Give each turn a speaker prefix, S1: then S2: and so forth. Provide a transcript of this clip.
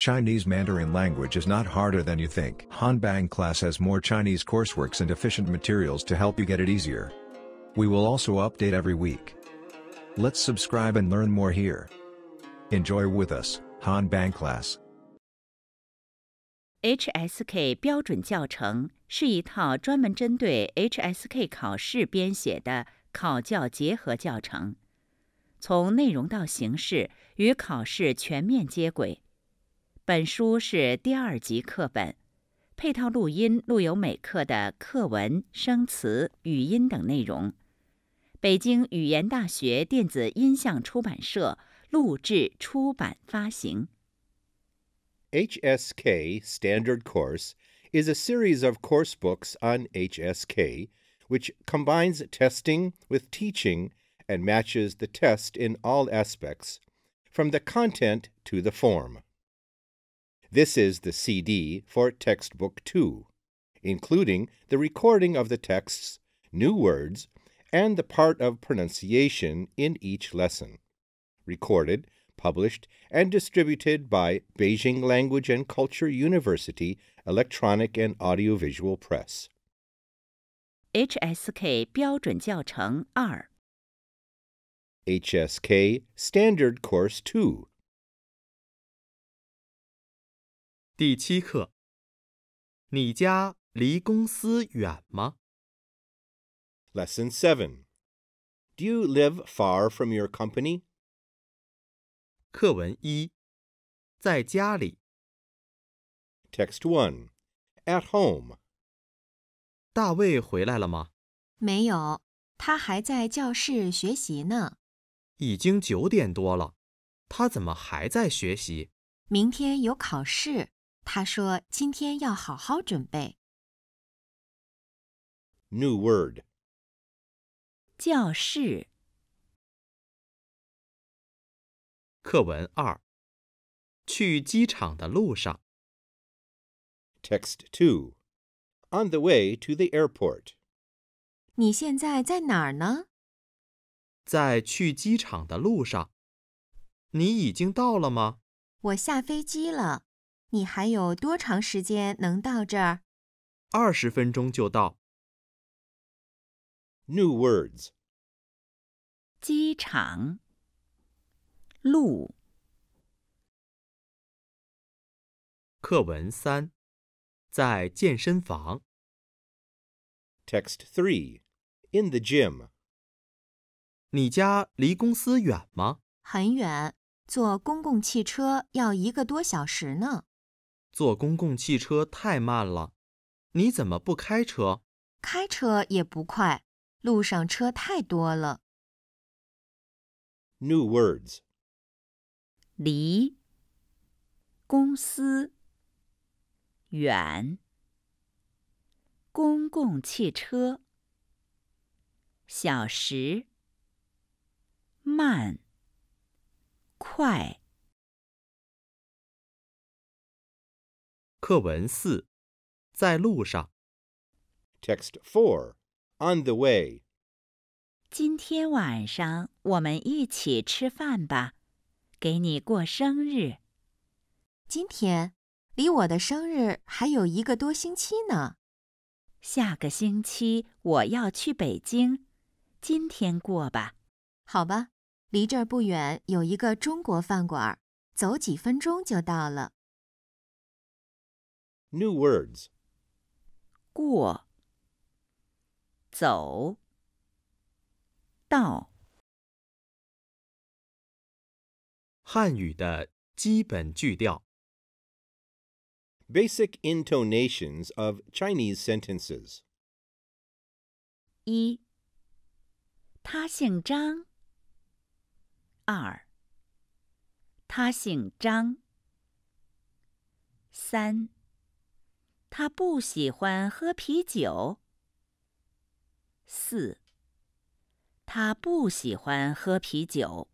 S1: Chinese Mandarin language is not harder than you think. Hanbang class has more Chinese courseworks and efficient materials to help you get it easier. We will also update every week. Let's subscribe and learn more here. Enjoy with us, Hanbang class.
S2: HSK 标准教程是一套专门针对 HSK 考试编写的考教结合教程，从内容到形式与考试全面接轨。本书是第二级课本，配套录音录有每课的课文、生词、语音等内容。北京语言大学电子音像出版社录制、出版、发行。
S1: HSK Standard Course is a series of coursebooks on HSK, which combines testing with teaching and matches the test in all aspects, from the content to the form. This is the CD for Textbook 2, including the recording of the texts, new words, and the part of pronunciation in each lesson. Recorded, published, and distributed by Beijing Language and Culture University Electronic and Audiovisual Press.
S2: HSK
S3: HSK Standard Course 2第七课，你家离公司远吗？Lesson Seven，Do you live far from your company？课文一，在家里。Text One，At home。大卫回来了吗？
S2: 没有，他还在教室学习呢。
S3: 已经九点多了，他怎么还在学习？明天有考试。他说：“今天要好好准备。” New word。教室。课文二。去机场的路上。Text two. On the way to the airport.
S2: 你现在在哪儿呢？
S3: 在去机场的路上。你已经到了吗？
S2: 我下飞机了。你还有多长时间能到这儿？
S3: 二十分钟就到。New words：机场、路。课文三，在健身房。
S1: Text three：In the gym。你家离公司远吗？
S2: 很远，坐公共汽车要一个多小时呢。
S3: 坐公共汽车太慢了，你怎么不开车？
S2: 开车也不快，路上车太多了。New words，离公司远，公共汽车小时慢快。
S3: 课文四，在路上。
S2: Text four on the way。今天晚上我们一起吃饭吧，给你过生日。今天离我的生日还有一个多星期呢。下个星期我要去北京，今天过吧？好吧，离这儿不远，有一个中国饭馆，走几分钟就到了。
S3: New words. 过，走，到。汉语的基本句调。
S1: Basic intonations of Chinese sentences.
S2: 一，他姓张。二，他姓张。三。他不喜欢喝啤酒。四。他不喜欢喝
S3: 啤酒。